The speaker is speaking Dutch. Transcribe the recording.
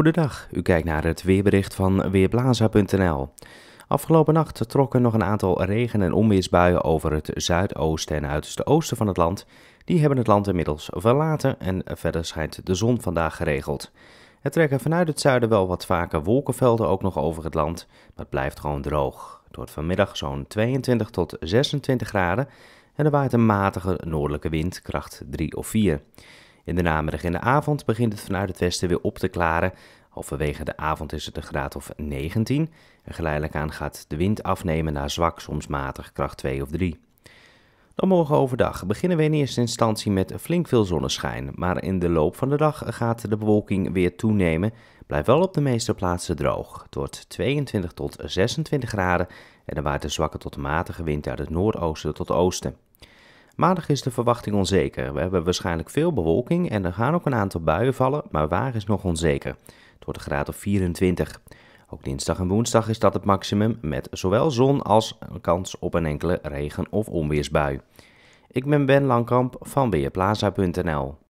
Goedendag, u kijkt naar het weerbericht van weerblaza.nl. Afgelopen nacht trokken nog een aantal regen- en onweersbuien over het zuidoosten en uiterste oosten van het land. Die hebben het land inmiddels verlaten en verder schijnt de zon vandaag geregeld. Er trekken vanuit het zuiden wel wat vaker wolkenvelden ook nog over het land, maar het blijft gewoon droog. Het wordt vanmiddag zo'n 22 tot 26 graden en er waait een matige noordelijke wind, kracht 3 of 4. In de namiddag en de avond begint het vanuit het westen weer op te klaren Halverwege de avond is het een graad of 19 en geleidelijk aan gaat de wind afnemen naar zwak, soms matig, kracht 2 of 3. Dan morgen overdag beginnen we in eerste instantie met flink veel zonneschijn, maar in de loop van de dag gaat de bewolking weer toenemen. Blijft wel op de meeste plaatsen droog. Het wordt 22 tot 26 graden en er waait een zwakke tot matige wind uit het noordoosten tot oosten. Maandag is de verwachting onzeker. We hebben waarschijnlijk veel bewolking en er gaan ook een aantal buien vallen, maar waar is nog onzeker tot de graad of 24. Ook dinsdag en woensdag is dat het maximum met zowel zon als een kans op een enkele regen- of onweersbui. Ik ben Ben Langkamp van Weerplaza.nl.